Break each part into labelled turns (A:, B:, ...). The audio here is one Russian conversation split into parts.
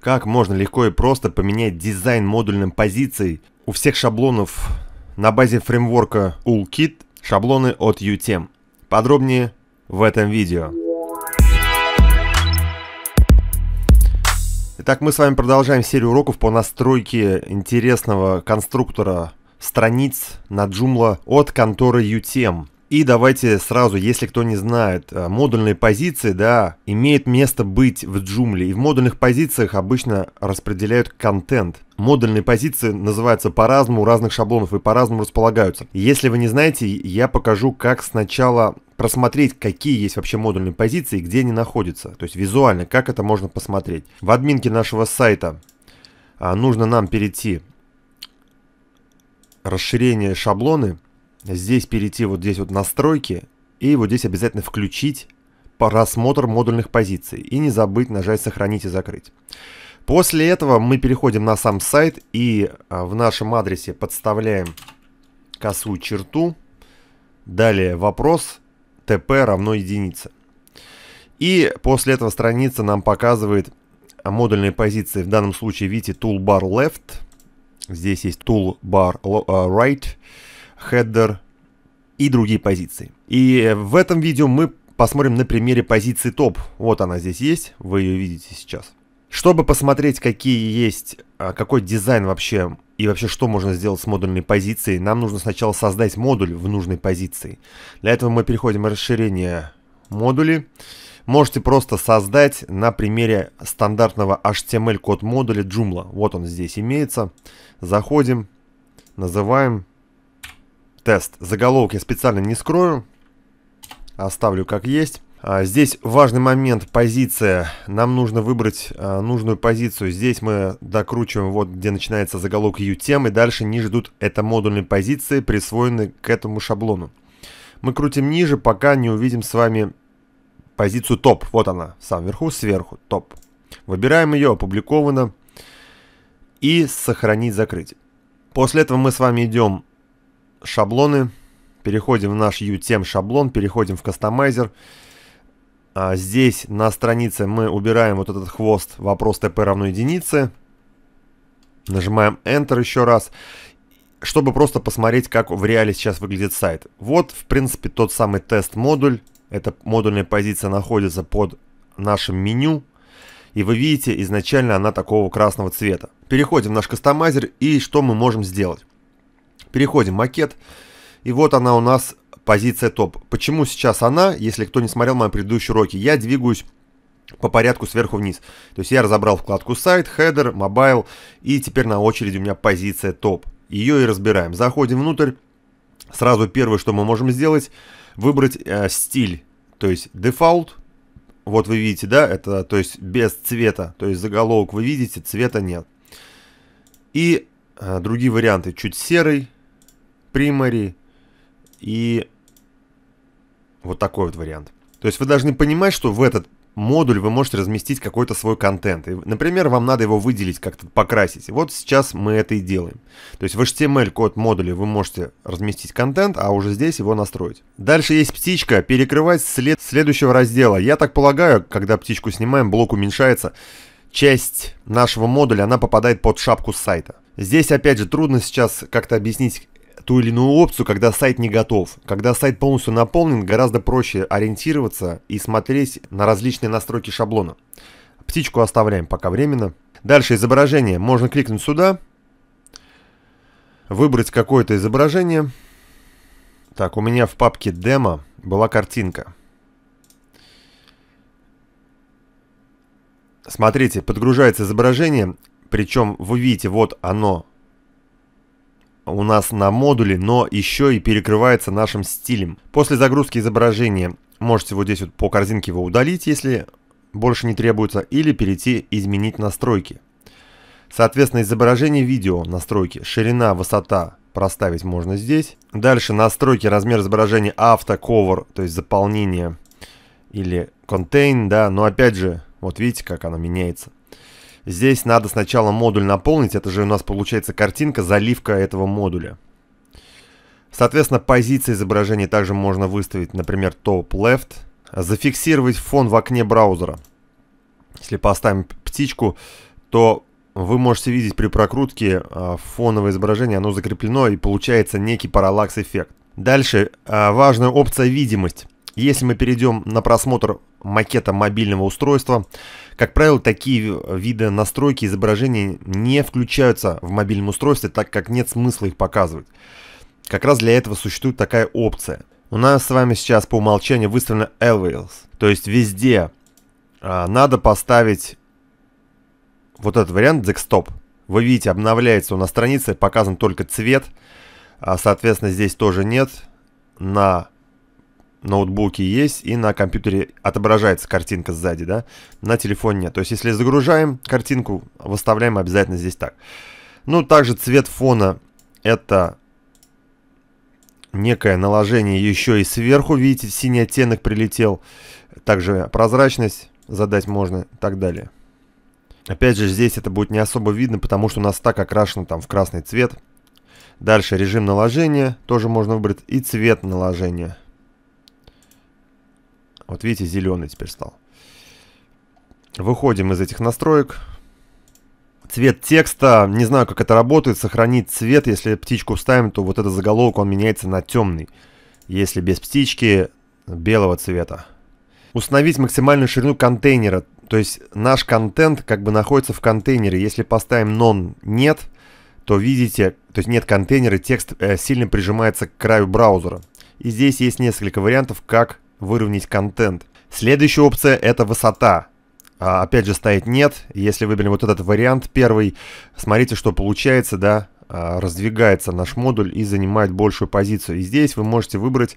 A: Как можно легко и просто поменять дизайн модульным позиций у всех шаблонов на базе фреймворка Toolkit шаблоны от UTM. Подробнее в этом видео. Итак, мы с вами продолжаем серию уроков по настройке интересного конструктора страниц на Joomla от конторы UTM. И давайте сразу, если кто не знает, э, модульные позиции, да, имеют место быть в джумле. И в модульных позициях обычно распределяют контент. Модульные позиции называются по-разному у разных шаблонов и по-разному располагаются. Если вы не знаете, я покажу, как сначала просмотреть, какие есть вообще модульные позиции и где они находятся. То есть визуально, как это можно посмотреть. В админке нашего сайта а, нужно нам перейти расширение шаблоны – здесь перейти вот здесь вот настройки и вот здесь обязательно включить просмотр модульных позиций и не забыть нажать сохранить и закрыть. После этого мы переходим на сам сайт и а, в нашем адресе подставляем косую черту. Далее вопрос tp равно единице. И после этого страница нам показывает модульные позиции. В данном случае видите toolbar left. Здесь есть toolbar а, right хедер и другие позиции. И э, в этом видео мы посмотрим на примере позиции топ. Вот она здесь есть, вы ее видите сейчас. Чтобы посмотреть, какие есть, а, какой дизайн вообще и вообще что можно сделать с модульной позицией, нам нужно сначала создать модуль в нужной позиции. Для этого мы переходим в расширение модули. Можете просто создать на примере стандартного HTML-код модуля Joomla. Вот он здесь имеется. Заходим, называем тест. Заголовок я специально не скрою, а оставлю как есть. А, здесь важный момент, позиция. Нам нужно выбрать а, нужную позицию. Здесь мы докручиваем, вот где начинается заголовок ее темы. Дальше ниже идут это модульные позиции, присвоенные к этому шаблону. Мы крутим ниже, пока не увидим с вами позицию топ. Вот она, сам верху, сверху, топ. Выбираем ее, опубликовано. И сохранить, закрыть. После этого мы с вами идем шаблоны, переходим в наш UTM шаблон, переходим в кастомайзер. А, здесь на странице мы убираем вот этот хвост вопрос ТП равно единице. Нажимаем Enter еще раз, чтобы просто посмотреть, как в реале сейчас выглядит сайт. Вот, в принципе, тот самый тест-модуль. Эта модульная позиция находится под нашим меню. И вы видите, изначально она такого красного цвета. Переходим в наш кастомайзер и что мы можем сделать. Переходим, макет. И вот она у нас позиция топ. Почему сейчас она, если кто не смотрел мои предыдущие уроки, я двигаюсь по порядку сверху вниз. То есть я разобрал вкладку сайт, хедер, мобайл, и теперь на очереди у меня позиция топ. Ее и разбираем. Заходим внутрь. Сразу первое, что мы можем сделать, выбрать э, стиль. То есть дефолт. Вот вы видите, да, это то есть без цвета. То есть заголовок вы видите, цвета нет. И э, другие варианты. Чуть серый, Primary и вот такой вот вариант. То есть вы должны понимать, что в этот модуль вы можете разместить какой-то свой контент. И, например, вам надо его выделить, как-то покрасить. И вот сейчас мы это и делаем. То есть в HTML-код модуля вы можете разместить контент, а уже здесь его настроить. Дальше есть птичка, перекрывать след следующего раздела. Я так полагаю, когда птичку снимаем, блок уменьшается. Часть нашего модуля, она попадает под шапку сайта. Здесь, опять же, трудно сейчас как-то объяснить, ту или иную опцию, когда сайт не готов. Когда сайт полностью наполнен, гораздо проще ориентироваться и смотреть на различные настройки шаблона. Птичку оставляем пока временно. Дальше изображение. Можно кликнуть сюда, выбрать какое-то изображение. Так, у меня в папке демо была картинка. Смотрите, подгружается изображение, причем вы видите, вот оно у нас на модуле, но еще и перекрывается нашим стилем. После загрузки изображения можете вот здесь вот по корзинке его удалить, если больше не требуется, или перейти изменить настройки. Соответственно, изображение видео настройки, ширина, высота проставить можно здесь. Дальше настройки, размер изображения, авто автоковер, то есть заполнение или contain, да, но опять же, вот видите, как оно меняется. Здесь надо сначала модуль наполнить, это же у нас получается картинка, заливка этого модуля. Соответственно, позиции изображения также можно выставить, например, Top Left. Зафиксировать фон в окне браузера. Если поставим птичку, то вы можете видеть при прокрутке а, фоновое изображение, оно закреплено и получается некий параллакс эффект. Дальше а, важная опция видимость. Если мы перейдем на просмотр макета мобильного устройства, как правило, такие виды настройки изображений не включаются в мобильном устройстве, так как нет смысла их показывать. Как раз для этого существует такая опция. У нас с вами сейчас по умолчанию выставлено Always, то есть везде а, надо поставить вот этот вариант Desktop. Вы видите, обновляется У нас страница показан только цвет, а, соответственно здесь тоже нет. На ноутбуке есть и на компьютере отображается картинка сзади, да, на телефоне нет. То есть, если загружаем картинку, выставляем обязательно здесь так. Ну, также цвет фона это некое наложение еще и сверху, видите, синий оттенок прилетел. Также прозрачность задать можно и так далее. Опять же, здесь это будет не особо видно, потому что у нас так окрашено там в красный цвет. Дальше режим наложения тоже можно выбрать и цвет наложения. Вот видите, зеленый теперь стал. Выходим из этих настроек. Цвет текста, не знаю, как это работает, сохранить цвет, если птичку вставим, то вот этот заголовок, он меняется на темный. Если без птички, белого цвета. Установить максимальную ширину контейнера, то есть наш контент как бы находится в контейнере. Если поставим non нет, то видите, то есть нет контейнера, текст э, сильно прижимается к краю браузера. И здесь есть несколько вариантов, как выровнять контент. Следующая опция это высота. А, опять же стоит нет. Если выберем вот этот вариант первый, смотрите, что получается, да, а, раздвигается наш модуль и занимает большую позицию. И здесь вы можете выбрать,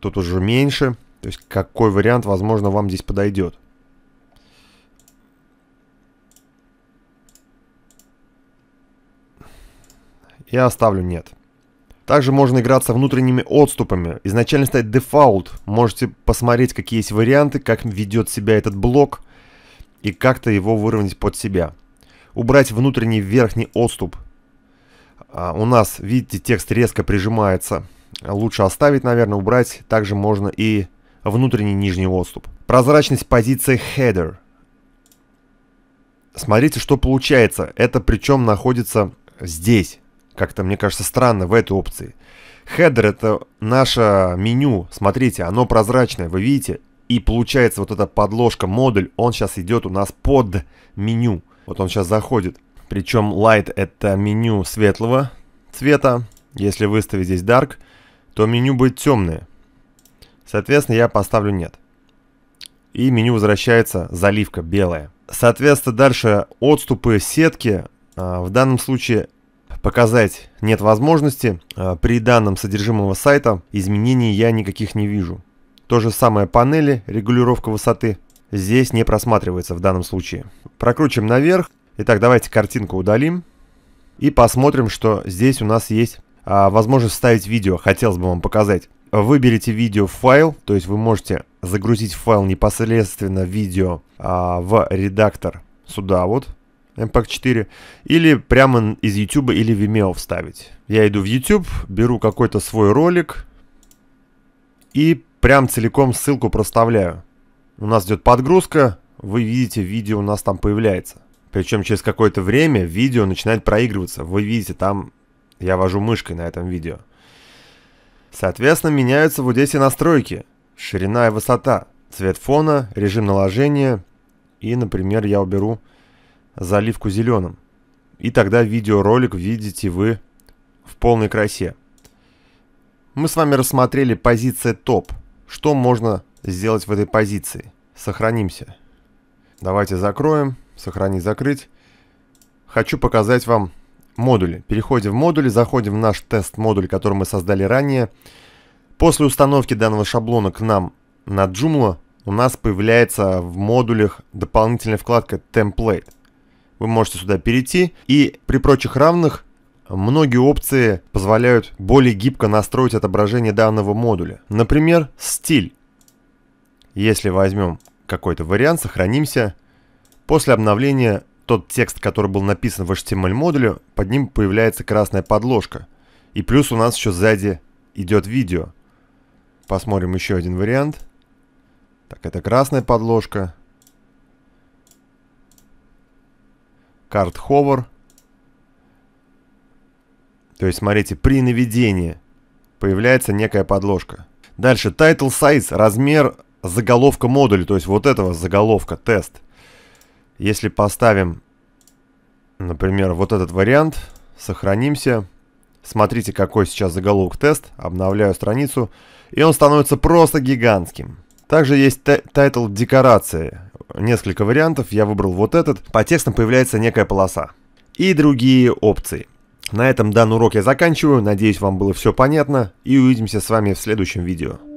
A: тут уже меньше, то есть какой вариант, возможно, вам здесь подойдет. Я оставлю нет. Также можно играть со внутренними отступами. Изначально ставить дефолт. Можете посмотреть, какие есть варианты, как ведет себя этот блок и как-то его выровнять под себя. Убрать внутренний верхний отступ. А у нас, видите, текст резко прижимается. Лучше оставить, наверное, убрать. Также можно и внутренний нижний отступ. Прозрачность позиции header. Смотрите, что получается. Это причем находится здесь как-то, мне кажется, странно в этой опции. Хедер это наше меню, смотрите, оно прозрачное, вы видите? И получается вот эта подложка, модуль, он сейчас идет у нас под меню. Вот он сейчас заходит. Причем Light это меню светлого цвета. Если выставить здесь Dark, то меню будет темное. Соответственно, я поставлю нет. И меню возвращается заливка белая. Соответственно, дальше отступы сетки. А, в данном случае показать нет возможности. А, при данном содержимого сайта изменений я никаких не вижу. То же самое панели, регулировка высоты, здесь не просматривается в данном случае. Прокручиваем наверх. Итак, давайте картинку удалим. И посмотрим, что здесь у нас есть а, возможность вставить видео. Хотелось бы вам показать. Выберите видео в файл, то есть вы можете загрузить файл непосредственно видео а, в редактор сюда вот mp 4, или прямо из YouTube или Vimeo вставить. Я иду в YouTube, беру какой-то свой ролик и прям целиком ссылку проставляю. У нас идет подгрузка, вы видите, видео у нас там появляется. Причем через какое-то время видео начинает проигрываться. Вы видите, там я вожу мышкой на этом видео. Соответственно, меняются вот здесь и настройки. Ширина и высота, цвет фона, режим наложения. И, например, я уберу заливку зеленым. И тогда видеоролик видите вы в полной красе. Мы с вами рассмотрели позиция топ. Что можно сделать в этой позиции? Сохранимся. Давайте закроем. Сохранить, закрыть. Хочу показать вам модули. Переходим в модули, заходим в наш тест-модуль, который мы создали ранее. После установки данного шаблона к нам на Joomla у нас появляется в модулях дополнительная вкладка «Template» вы можете сюда перейти. И при прочих равных Многие опции позволяют более гибко настроить отображение данного модуля. Например, стиль. Если возьмем какой-то вариант, сохранимся. После обновления тот текст, который был написан в HTML модуле, под ним появляется красная подложка. И плюс у нас еще сзади идет видео. Посмотрим еще один вариант. Так, это красная подложка. карт ховер. То есть, смотрите, при наведении появляется некая подложка. Дальше, title size, размер заголовка модуля, то есть вот этого заголовка, тест. Если поставим, например, вот этот вариант, сохранимся. Смотрите, какой сейчас заголовок тест. Обновляю страницу. И он становится просто гигантским. Также есть title декорации несколько вариантов, я выбрал вот этот. По текстам появляется некая полоса. И другие опции. На этом данный урок я заканчиваю, надеюсь вам было все понятно и увидимся с вами в следующем видео.